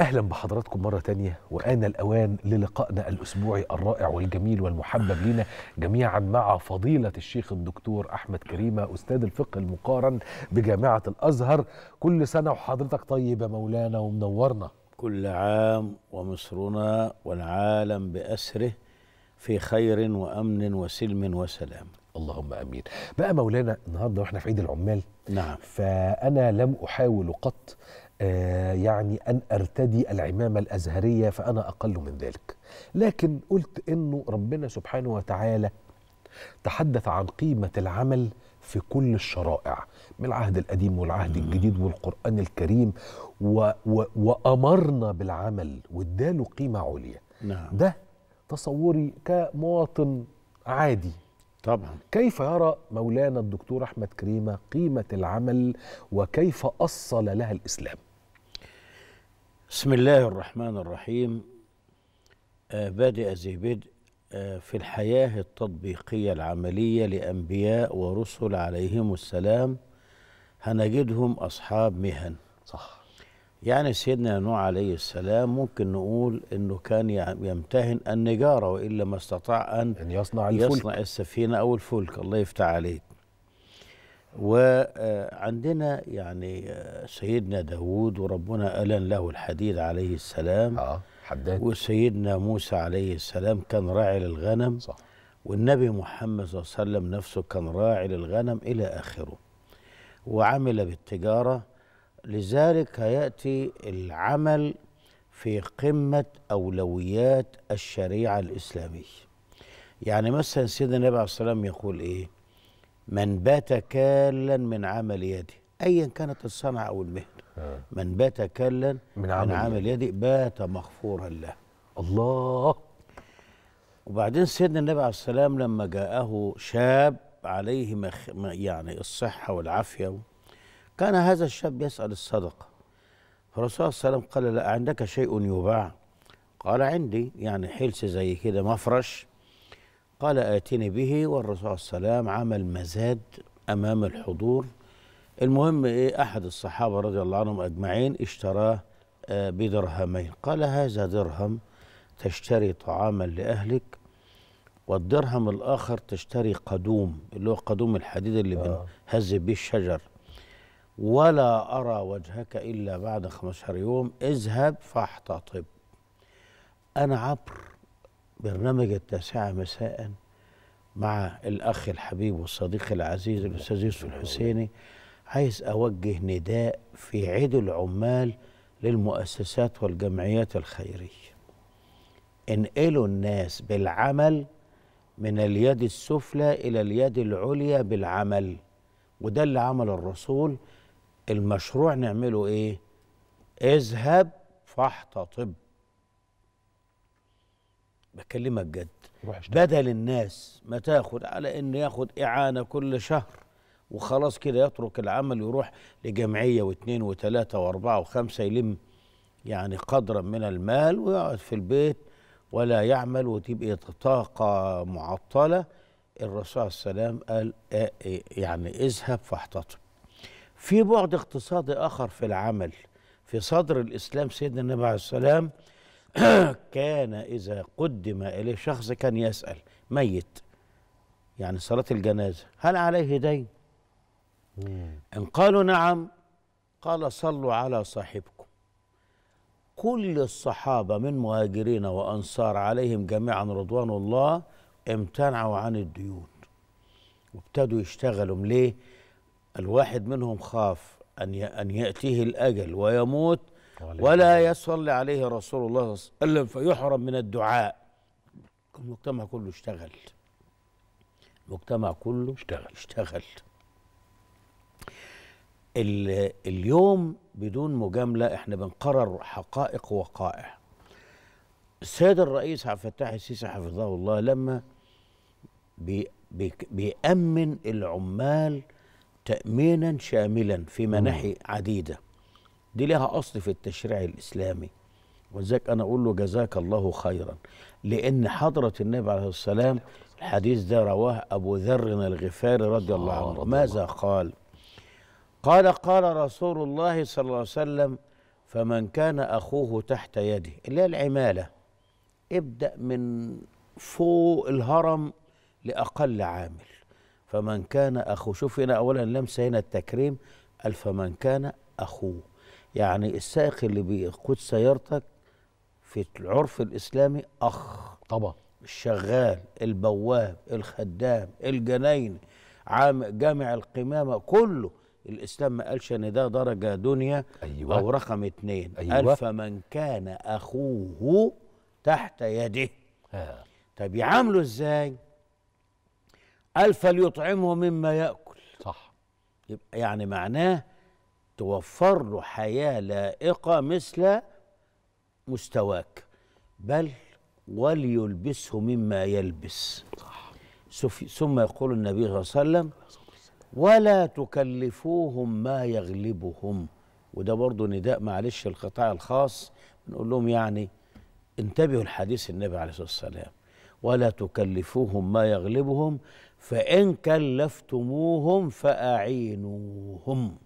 أهلا بحضراتكم مرة تانية وآن الأوان للقائنا الأسبوعي الرائع والجميل والمحبب لنا جميعا مع فضيلة الشيخ الدكتور أحمد كريمة أستاذ الفقه المقارن بجامعة الأزهر كل سنة وحضرتك طيب يا مولانا ومنورنا كل عام ومصرنا والعالم بأسره في خير وأمن وسلم وسلام اللهم امين بقى مولانا النهارده واحنا في عيد العمال نعم فانا لم احاول قط آه، يعني أن أرتدي العمامة الأزهرية فأنا أقل من ذلك لكن قلت أنه ربنا سبحانه وتعالى تحدث عن قيمة العمل في كل الشرائع من العهد القديم والعهد الجديد والقرآن الكريم و و وأمرنا بالعمل واداله قيمة عليا نعم. ده تصوري كمواطن عادي طبعا كيف يرى مولانا الدكتور أحمد كريمة قيمة العمل وكيف أصل لها الإسلام بسم الله الرحمن الرحيم آه بادئ ذي بدء آه في الحياة التطبيقية العملية لأنبياء ورسل عليهم السلام هنجدهم أصحاب مهن صح يعني سيدنا نوح عليه السلام ممكن نقول أنه كان يمتهن النجارة وإلا ما استطاع أن, أن يصنع, الفلك. يصنع السفينة أو الفلك الله يفتح عليك وعندنا يعني آه، سيدنا داود وربنا ألن له الحديد عليه السلام آه حداد وسيدنا موسى عليه السلام كان راعي للغنم صح والنبي محمد صلى الله عليه وسلم نفسه كان راعي للغنم إلى آخره وعمل بالتجارة لذلك هيأتي العمل في قمة أولويات الشريعة الإسلامية يعني مثلا سيدنا النبي عليه الصلاة والسلام يقول إيه من بات كالا من عمل يده ايا كانت الصنعه او المهنه آه. من بات كالا من عمل, من عمل يده بات مغفورا له الله وبعدين سيدنا النبي عليه السلام لما جاءه شاب عليه مخ يعني الصحه والعافيه كان هذا الشاب يسال الصدقه فالرسول صلى الله عليه وسلم قال لا عندك شيء يباع قال عندي يعني حلس زي كده مفرش قال آتني به والرسول عليه السلام عمل مزاد أمام الحضور المهم إيه أحد الصحابة رضي الله عنهم أجمعين اشتراه بدرهمين قال هذا درهم تشتري طعاما لأهلك والدرهم الآخر تشتري قدوم اللي هو قدوم الحديد اللي آه. بنهز به الشجر ولا أرى وجهك إلا بعد 15 يوم اذهب فاحتطب أنا عبر برنامج التاسعة مساء مع الأخ الحبيب والصديق العزيز الأستاذ يوسف الحسيني عايز أوجه نداء في عيد العمال للمؤسسات والجمعيات الخيرية انقلوا الناس بالعمل من اليد السفلى إلى اليد العليا بالعمل وده اللي عمل الرسول المشروع نعمله إيه؟ اذهب فاحتطب بكلمك جد بدل الناس ما تاخد على انه ياخد اعانه كل شهر وخلاص كده يترك العمل يروح لجمعيه واثنين وثلاثه واربعه وخمسه يلم يعني قدرا من المال ويقعد في البيت ولا يعمل وتبقى طاقه معطله الرسول عليه السلام قال إيه، إيه، يعني اذهب فاحتطب في بعد اقتصادي اخر في العمل في صدر الاسلام سيدنا النبي عليه السلام كان إذا قدم إليه شخص كان يسأل ميت يعني صلاة الجنازة هل عليه دين؟ إن قالوا نعم قال صلوا على صاحبكم كل الصحابة من مهاجرين وأنصار عليهم جميعا رضوان الله امتنعوا عن الديون وابتدوا يشتغلوا ليه؟ الواحد منهم خاف أن أن يأتيه الأجل ويموت ولا يصلي عليه رسول الله صلى الله عليه وسلم فيحرم من الدعاء المجتمع كله اشتغل المجتمع كله اشتغل اشتغل اليوم بدون مجامله احنا بنقرر حقائق وقائع السيد الرئيس عبد الفتاح السيسي حفظه الله لما بيأمن العمال تأمينا شاملا في مناحي عديده دي لها أصل في التشريع الإسلامي ولذلك أنا أقول له جزاك الله خيرا لأن حضرة النبي عليه السلام الحديث ده رواه أبو ذر الغفاري رضي الله عنه ماذا قال قال قال رسول الله صلى الله عليه وسلم فمن كان أخوه تحت يده اللي هي العمالة ابدأ من فوق الهرم لأقل عامل فمن كان أخوه شوف هنا أولا لمسة هنا التكريم فمن كان أخوه يعني السائق اللي بيقود سيارتك في العرف الاسلامي اخ طبعا الشغال البواب الخدام الجنين عام جامع القمامه كله الاسلام ما قالش ان ده درجه دنيا أيوة. او رقم اتنين أيوة. الف من كان اخوه تحت يده ها. طب يعامله ازاي الف ليطعمه مما ياكل صح يبقى يعني معناه توفر له حياه لائقه مثل مستواك بل وليلبسه مما يلبس صح. ثم يقول النبي صلى الله عليه وسلم ولا تكلفوهم ما يغلبهم وده برضه نداء معلش القطاع الخاص بنقول لهم يعني انتبهوا لحديث النبي عليه الصلاه والسلام ولا تكلفوهم ما يغلبهم فان كلفتموهم فاعينوهم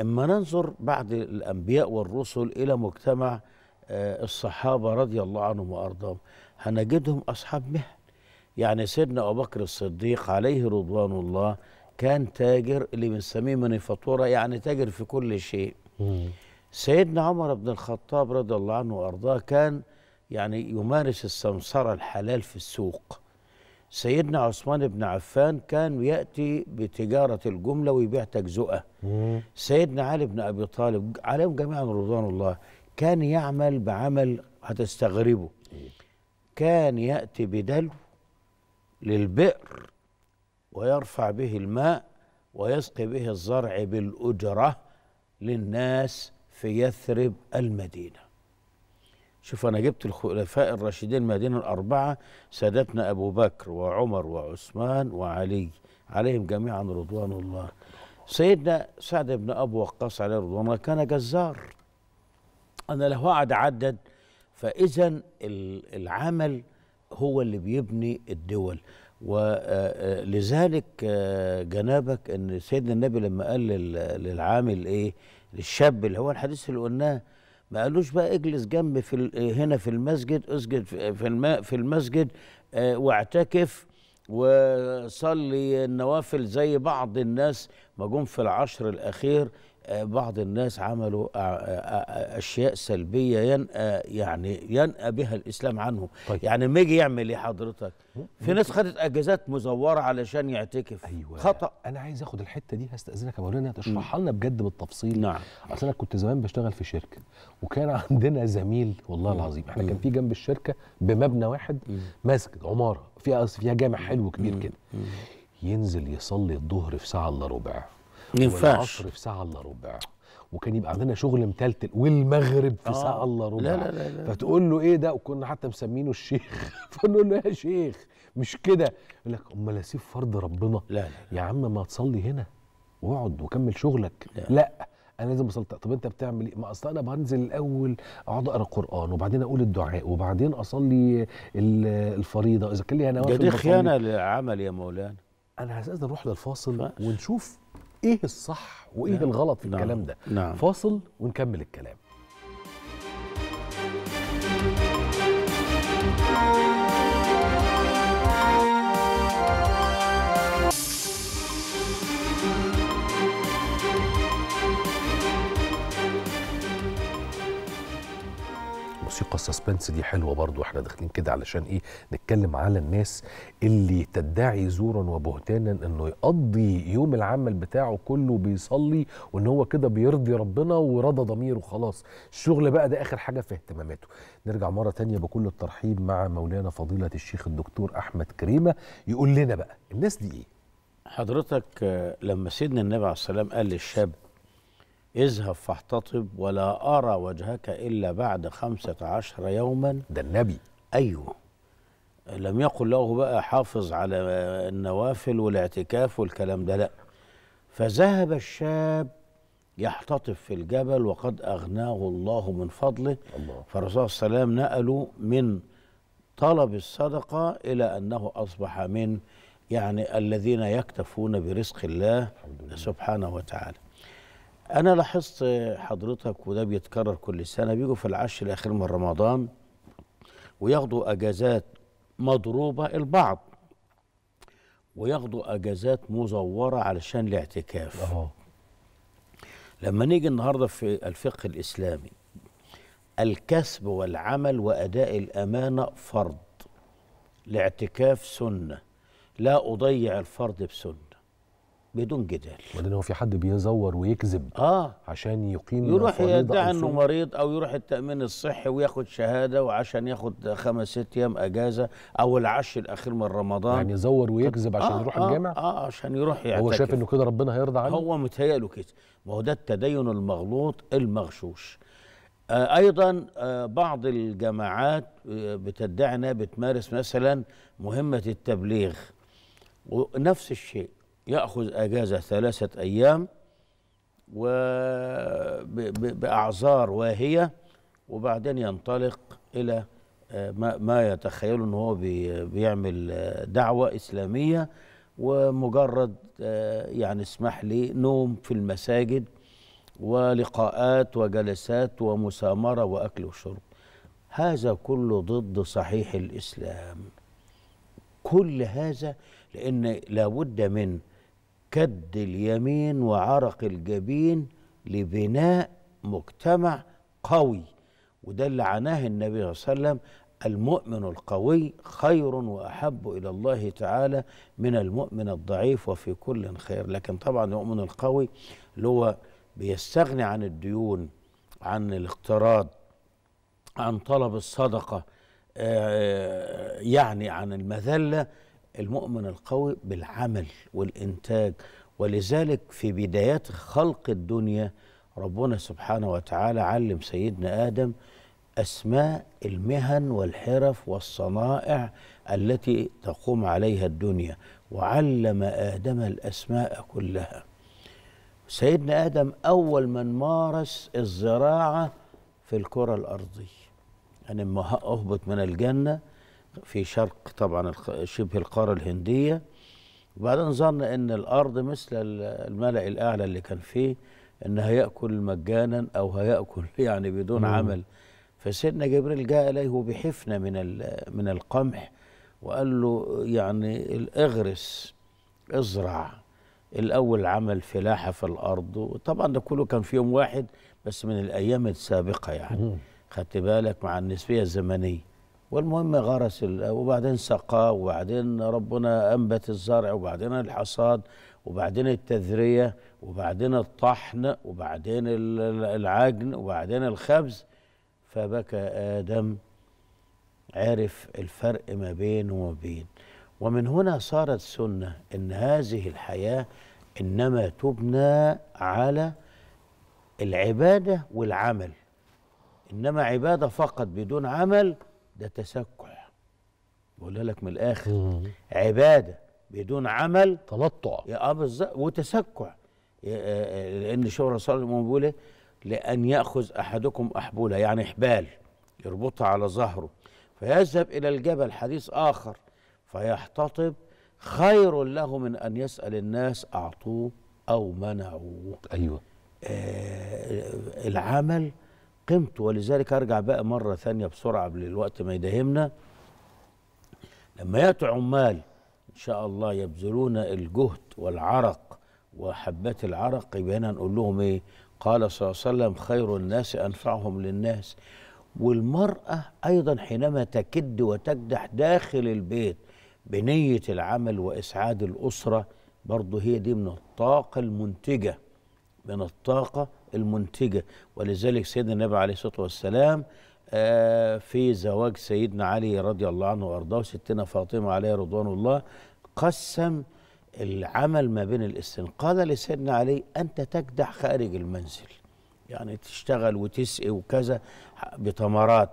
اما ننظر بعد الانبياء والرسل الى مجتمع آه، الصحابه رضي الله عنهم وارضاهم هنجدهم اصحاب مهن يعني سيدنا ابو بكر الصديق عليه رضوان الله كان تاجر اللي بنسميه الفاتوره يعني تاجر في كل شيء سيدنا عمر بن الخطاب رضي الله عنه وارضاه كان يعني يمارس السمسره الحلال في السوق سيدنا عثمان بن عفان كان يأتي بتجارة الجملة ويبيع تجزؤة سيدنا علي بن أبي طالب عليهم جميعا رضوان الله كان يعمل بعمل هتستغربه كان يأتي بدلو للبئر ويرفع به الماء ويسقي به الزرع بالأجرة للناس في يثرب المدينة شوف أنا جبت الخلفاء الراشدين المدينة الأربعة سادتنا أبو بكر وعمر وعثمان وعلي عليهم جميعا رضوان الله سيدنا سعد بن أبو وقاص عليه رضوان الله كان جزار أنا له أقعد أعدد فإذا العمل هو اللي بيبني الدول ولذلك آه، آه، آه، جنابك ان سيدنا النبي لما قال للعامل ايه للشاب اللي هو الحديث اللي قلناه ما قالوش بقى اجلس جنب في هنا في المسجد اسجد في, في المسجد آه، واعتكف وصلي النوافل زي بعض الناس ما جم في العشر الاخير آه، بعض الناس عملوا آه، آه، اشياء سلبيه ينأى يعني ينأى بها الاسلام عنه طيب. يعني ما يجي يعمل ايه حضرتك في ناس خدت اجازات مزوره علشان يعتكف أيوة. خطا انا عايز اخد الحته دي هستاذنك يا مولانا تشرحها لنا بجد بالتفصيل نعم اصل انا كنت زمان بشتغل في شركه وكان عندنا زميل والله العظيم احنا كان في جنب الشركه بمبنى واحد مسجد عماره فيها فيها جامع حلو كبير كده ينزل يصلي الظهر في ساعه الا ربع ينفعش في ساعه الا ربع وكان يبقى عندنا شغل متلتل والمغرب في آه ساعه الا ربع لا لا لا لا فتقول له ايه ده وكنا حتى مسمينه الشيخ فنقول له يا شيخ مش كده يقول لك امال اسيب فرض ربنا لا, لا لا يا عم ما تصلي هنا واقعد وكمل شغلك لا, لا انا لازم اصلي طب انت بتعمل ايه ما اصل انا بنزل الاول اقعد اقرا القران وبعدين اقول الدعاء وبعدين اصلي الفريضه اذا كان لي انا دي خيانه للعمل يا مولانا انا هسأل نروح للفاصل فاش. ونشوف ايه الصح وايه نعم. الغلط في نعم. الكلام ده نعم. فاصل ونكمل الكلام موسيقى السسبنس دي حلوه برضو احنا داخلين كده علشان ايه نتكلم على الناس اللي تدعي زورا وبهتانا انه يقضي يوم العمل بتاعه كله بيصلي وان هو كده بيرضي ربنا ورضى ضميره خلاص الشغل بقى ده اخر حاجه في اهتماماته نرجع مره تانية بكل الترحيب مع مولانا فضيله الشيخ الدكتور احمد كريمه يقول لنا بقى الناس دي ايه حضرتك آه، لما سيدنا النبي عليه السلام قال للشاب اذهب فاحتطب ولا أرى وجهك إلا بعد خمسة عشر يوما ده النبي أيوه لم يقل له بقى حافظ على النوافل والاعتكاف والكلام ده لا فذهب الشاب يحتطب في الجبل وقد أغناه الله من فضله الله. فالرسول صلى الله عليه وسلم نقله من طلب الصدقة إلى أنه أصبح من يعني الذين يكتفون برزق الله سبحانه وتعالى انا لاحظت حضرتك وده بيتكرر كل سنه بيجوا في العشر الاخير من رمضان وياخدوا اجازات مضروبه البعض وياخدوا اجازات مزوره علشان الاعتكاف أوه. لما نيجي النهارده في الفقه الاسلامي الكسب والعمل واداء الامانه فرض الاعتكاف سنه لا اضيع الفرض بسنه بدون جدال وبعدين هو في حد بيزور ويكذب اه عشان يقيم يروح يدعي انه مريض او يروح التامين الصحي وياخد شهاده وعشان ياخد خمس ست ايام اجازه او العشر الاخير من رمضان يعني يزور ويكذب آه، عشان آه يروح آه الجامع اه, آه، عشان يروح يعتكف هو شايف انه كده ربنا هيرضى عنه هو متهيأله كده ما هو ده التدين المغلوط المغشوش آه ايضا آه بعض الجماعات آه، بتدعي انها بتمارس مثلا مهمه التبليغ ونفس الشيء يأخذ أجازة ثلاثة أيام بأعذار واهية وبعدين ينطلق إلى آه، ما يتخيله أنه هو بيعمل آه، دعوة إسلامية ومجرد آه، يعني اسمح لي نوم في المساجد ولقاءات وجلسات ومسامرة وأكل وشرب هذا كله ضد صحيح الإسلام كل هذا لأن لابد من كد اليمين وعرق الجبين لبناء مجتمع قوي وده اللي عناه النبي صلى الله عليه وسلم المؤمن القوي خير واحب الى الله تعالى من المؤمن الضعيف وفي كل خير لكن طبعا المؤمن القوي اللي هو بيستغني عن الديون عن الاقتراض عن طلب الصدقه آه، آه، يعني عن المذله المؤمن القوي بالعمل والإنتاج ولذلك في بدايات خلق الدنيا ربنا سبحانه وتعالى علم سيدنا آدم أسماء المهن والحرف والصنائع التي تقوم عليها الدنيا وعلم آدم الأسماء كلها سيدنا آدم أول من مارس الزراعة في الكرة الأرضية يعني لما أهبط من الجنة في شرق طبعا شبه القارة الهندية وبعدين ظن ان الارض مثل الملأ الاعلى اللي كان فيه ان هيأكل مجانا او هيأكل يعني بدون مم. عمل فسيدنا جبريل جاء اليه بحفنة من من القمح وقال له يعني اغرس ازرع الاول عمل فلاحة في الارض وطبعا ده كله كان في يوم واحد بس من الايام السابقة يعني خدت بالك مع النسبية الزمنية والمهم غرس وبعدين سقى وبعدين ربنا انبت الزرع وبعدين الحصاد وبعدين التذريه وبعدين الطحن وبعدين العجن وبعدين الخبز فبكى ادم عرف الفرق ما بينه وما بين ومن هنا صارت سنه ان هذه الحياه انما تبنى على العباده والعمل انما عباده فقط بدون عمل ده تسكع بقولها لك من الاخر مم. عباده بدون عمل تلطع اه بالظبط آه، وتسكع لان الشيخ الرسول بيقول ايه لان ياخذ احدكم احبوله يعني حبال يربطها على ظهره فيذهب الى الجبل حديث اخر فيحتطب خير له من ان يسال الناس اعطوه او منعوه ايوه آه, آه، العمل قيمته ولذلك ارجع بقى مره ثانيه بسرعه قبل الوقت ما يداهمنا لما ياتوا عمال ان شاء الله يبذلون الجهد والعرق وحبات العرق يبقى هنا نقول لهم ايه قال صلى الله عليه وسلم خير الناس انفعهم للناس والمراه ايضا حينما تكد وتكدح داخل البيت بنيه العمل واسعاد الاسره برضه هي دي من الطاقه المنتجه من الطاقة المنتجة ولذلك سيدنا النبي عليه الصلاة والسلام آه، في زواج سيدنا علي رضي الله عنه وأرضاه وستنا فاطمة عليها رضوان الله قسم العمل ما بين الاثنين قال لسيدنا علي أنت تكدح خارج المنزل يعني تشتغل وتسقي وكذا بتمرات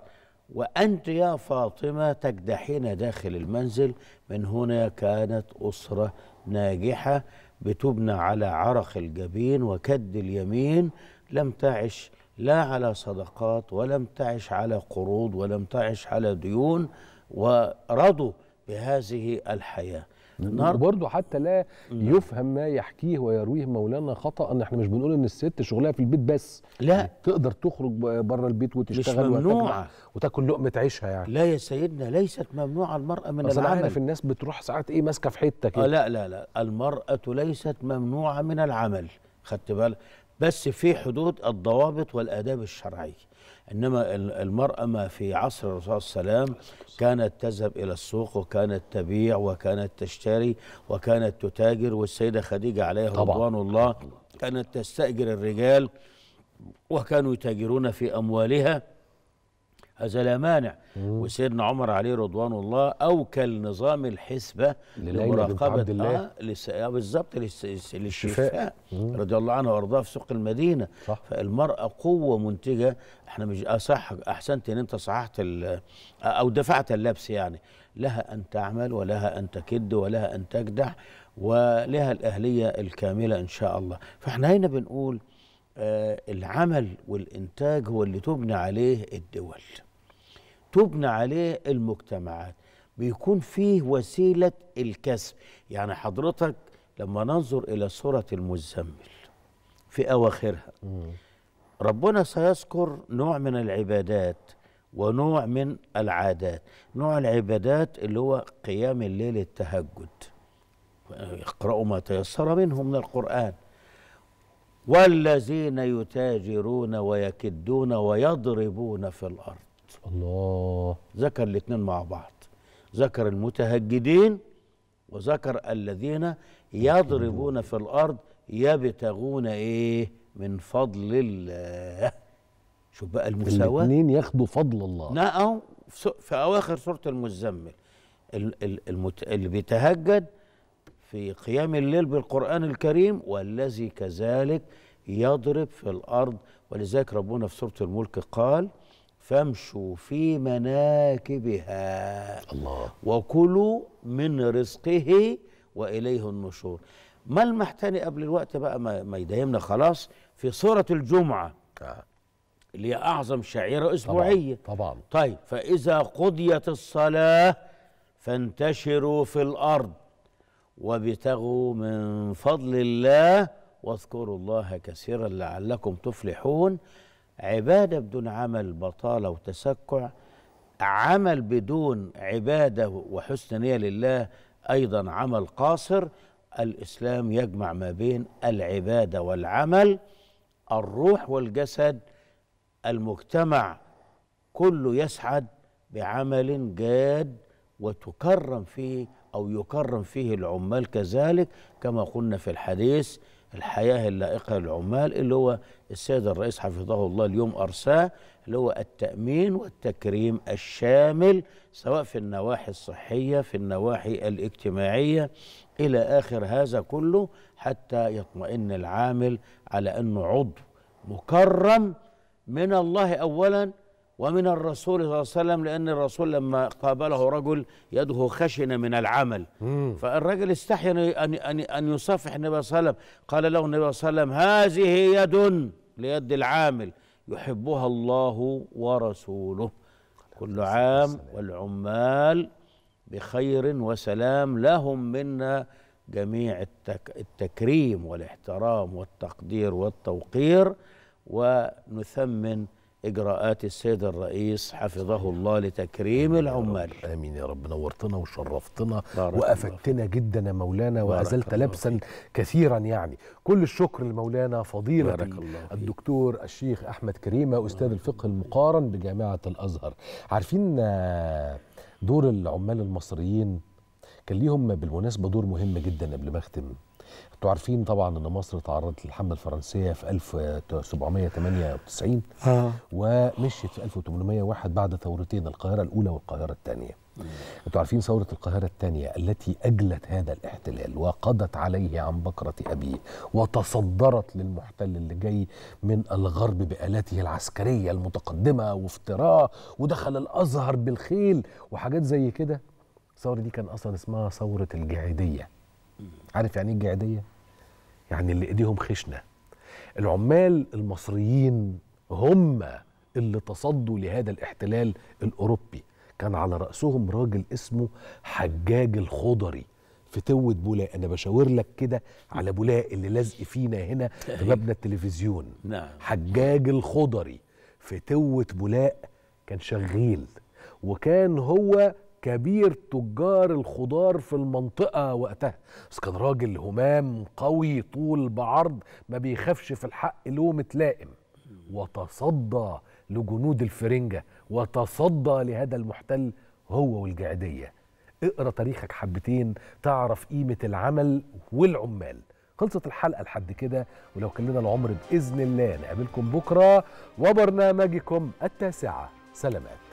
وأنت يا فاطمة تكدحين داخل المنزل من هنا كانت أسرة ناجحة بتبنى على عرق الجبين وكد اليمين لم تعش لا على صدقات ولم تعش على قروض ولم تعش على ديون ورضوا بهذه الحياه النهارده برضو حتى لا يفهم ما يحكيه ويرويه مولانا خطا ان احنا مش بنقول ان الست شغلها في البيت بس لا يعني تقدر تخرج بره البيت وتشتغل مش ممنوعة وتاكل لقمه عيشها يعني لا يا سيدنا ليست ممنوعه المراه من العمل في الناس بتروح ساعات ايه ماسكه في حته كده آه لا لا لا المراه ليست ممنوعه من العمل خدت بالك بس في حدود الضوابط والاداب الشرعيه إنما المرأة ما في عصر الرسول صلى الله عليه وسلم كانت تذهب إلى السوق وكانت تبيع وكانت تشتري وكانت تتاجر والسيدة خديجة عليها رضوان الله كانت تستأجر الرجال وكانوا يتاجرون في أموالها هذا لا مانع وسيدنا عمر عليه رضوان الله اوكل نظام الحسبه لمراقبه آه لس... آه بالظبط لس... للشفاء رضي الله عنه وارضاه في سوق المدينه صح. فالمراه قوه منتجه احنا مش اصح آه، احسنت ان انت صححت ال... آه، او دفعت اللبس يعني لها ان تعمل ولها ان تكد ولها ان تجدع ولها الاهليه الكامله ان شاء الله فاحنا هنا بنقول آه، العمل والإنتاج هو اللي تبنى عليه الدول تبنى عليه المجتمعات بيكون فيه وسيلة الكسب يعني حضرتك لما ننظر إلى سورة المزمل في أواخرها ربنا سيذكر نوع من العبادات ونوع من العادات نوع العبادات اللي هو قيام الليل التهجد اقرأوا ما تيسر منه من القرآن والذين يتاجرون ويكدون ويضربون في الارض الله ذكر الاثنين مع بعض ذكر المتهجدين وذكر الذين يضربون في الارض يبتغون ايه من فضل الله شوف بقى المساواه الاثنين ياخدوا فضل الله نعم في اواخر سوره المزمل اللي بيتهجد في قيام الليل بالقرآن الكريم والذي كذلك يضرب في الأرض ولذلك ربنا في سورة الملك قال فامشوا في مناكبها الله وكلوا من رزقه وإليه النشور ملمح تاني قبل الوقت بقى ما يدايمنا خلاص في سورة الجمعة آه. اللي هي أعظم شعيرة أسبوعية طبعا, طبعا طيب فإذا قضيت الصلاة فانتشروا في الأرض وابتغوا من فضل الله واذكروا الله كثيرا لعلكم تفلحون عبادة بدون عمل بطالة وتسكع عمل بدون عبادة وحسن نية لله أيضا عمل قاصر الإسلام يجمع ما بين العبادة والعمل الروح والجسد المجتمع كله يسعد بعمل جاد وتكرم فيه أو يكرم فيه العمال كذلك كما قلنا في الحديث الحياة اللائقة للعمال اللي هو السيد الرئيس حفظه الله اليوم أرساه اللي هو التأمين والتكريم الشامل سواء في النواحي الصحية في النواحي الاجتماعية إلى آخر هذا كله حتى يطمئن العامل على أنه عضو مكرم من الله أولاً ومن الرسول صلى الله عليه وسلم لأن الرسول لما قابله رجل يده خشنة من العمل فالرجل استحي أن أن أن يصافح النبي صلى الله عليه وسلم قال له النبي صلى الله عليه وسلم هذه يد ليد العامل يحبها الله ورسوله كل عام والعمال بخير وسلام لهم منا جميع التك التكريم والاحترام والتقدير والتوقير ونثمن اجراءات السيد الرئيس حفظه الله لتكريم العمال امين يا رب نورتنا وشرفتنا وافدتنا جدا يا مولانا وازلت لبسا كثيرا يعني كل الشكر لمولانا فضيله الدكتور الشيخ احمد كريمه استاذ الفقه المقارن بجامعه الازهر عارفين دور العمال المصريين كان ليهم بالمناسبه دور مهم جدا قبل ما اختم انتوا عارفين طبعا ان مصر تعرضت للحمله الفرنسيه في 1798 آه. ومشيت في 1801 بعد ثورتين القاهره الاولى والقاهره الثانيه انتوا عارفين ثوره القاهره الثانيه التي اجلت هذا الاحتلال وقضت عليه عن بكره ابيه وتصدرت للمحتل اللي جاي من الغرب بالاته العسكريه المتقدمه وافتراء ودخل الازهر بالخيل وحاجات زي كده الثوره دي كان اصلا اسمها ثوره الجاهديه عارف يعني ايه الجعديه؟ يعني اللي ايديهم خشنه العمال المصريين هم اللي تصدوا لهذا الاحتلال الاوروبي كان على راسهم راجل اسمه حجاج الخضري في توه بولاق انا بشاور لك كده على بولاق اللي لازق فينا هنا في أيوة. مبنى التلفزيون نعم. حجاج الخضري في توه بولاق كان شغيل وكان هو كبير تجار الخضار في المنطقة وقتها بس كان راجل همام قوي طول بعرض ما بيخافش في الحق لومة لائم وتصدى لجنود الفرنجة وتصدى لهذا المحتل هو والجعدية اقرا تاريخك حبتين تعرف قيمة العمل والعمال خلصت الحلقة لحد كده ولو كان لنا العمر بإذن الله نقابلكم بكرة وبرنامجكم التاسعة سلامات